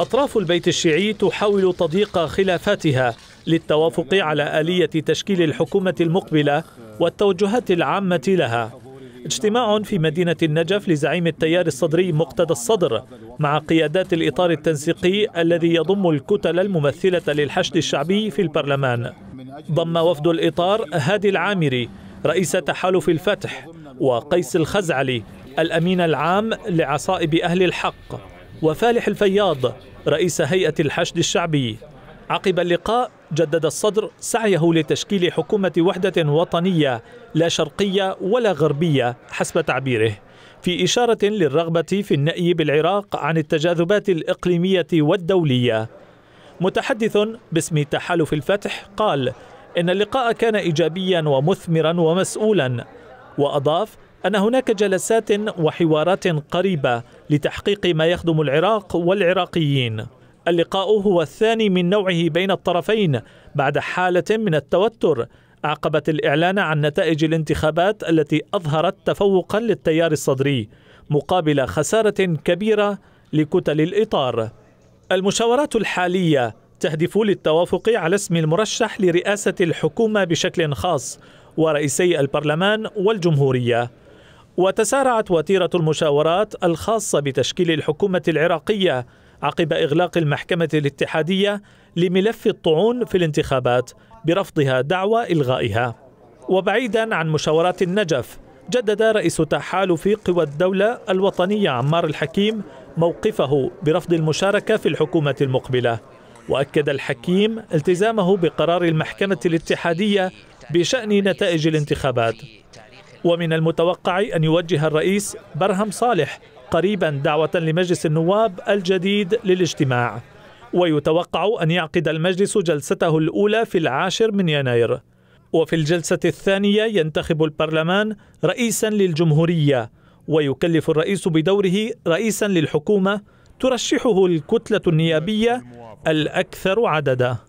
أطراف البيت الشيعي تحاول تضييق خلافاتها للتوافق على آلية تشكيل الحكومة المقبلة والتوجهات العامة لها اجتماع في مدينة النجف لزعيم التيار الصدري مقتدى الصدر مع قيادات الإطار التنسيقي الذي يضم الكتل الممثلة للحشد الشعبي في البرلمان ضم وفد الإطار هادي العامري رئيس تحالف الفتح وقيس الخزعلي الأمين العام لعصائب أهل الحق وفالح الفياض رئيس هيئة الحشد الشعبي عقب اللقاء جدد الصدر سعيه لتشكيل حكومة وحدة وطنية لا شرقية ولا غربية حسب تعبيره في إشارة للرغبة في النأي بالعراق عن التجاذبات الإقليمية والدولية متحدث باسم تحالف الفتح قال إن اللقاء كان إيجابيا ومثمرا ومسؤولا وأضاف أن هناك جلسات وحوارات قريبة لتحقيق ما يخدم العراق والعراقيين اللقاء هو الثاني من نوعه بين الطرفين بعد حالة من التوتر أعقبت الإعلان عن نتائج الانتخابات التي أظهرت تفوقا للتيار الصدري مقابل خسارة كبيرة لكتل الإطار المشاورات الحالية تهدف للتوافق على اسم المرشح لرئاسة الحكومة بشكل خاص ورئيسي البرلمان والجمهورية وتسارعت وتيرة المشاورات الخاصة بتشكيل الحكومة العراقية عقب إغلاق المحكمة الاتحادية لملف الطعون في الانتخابات برفضها دعوى إلغائها وبعيدا عن مشاورات النجف جدد رئيس تحالف قوى الدولة الوطنية عمار الحكيم موقفه برفض المشاركة في الحكومة المقبلة وأكد الحكيم التزامه بقرار المحكمة الاتحادية بشأن نتائج الانتخابات ومن المتوقع أن يوجه الرئيس برهم صالح قريبا دعوة لمجلس النواب الجديد للاجتماع ويتوقع أن يعقد المجلس جلسته الأولى في العاشر من يناير وفي الجلسة الثانية ينتخب البرلمان رئيسا للجمهورية ويكلف الرئيس بدوره رئيسا للحكومة ترشحه الكتلة النيابية الأكثر عددا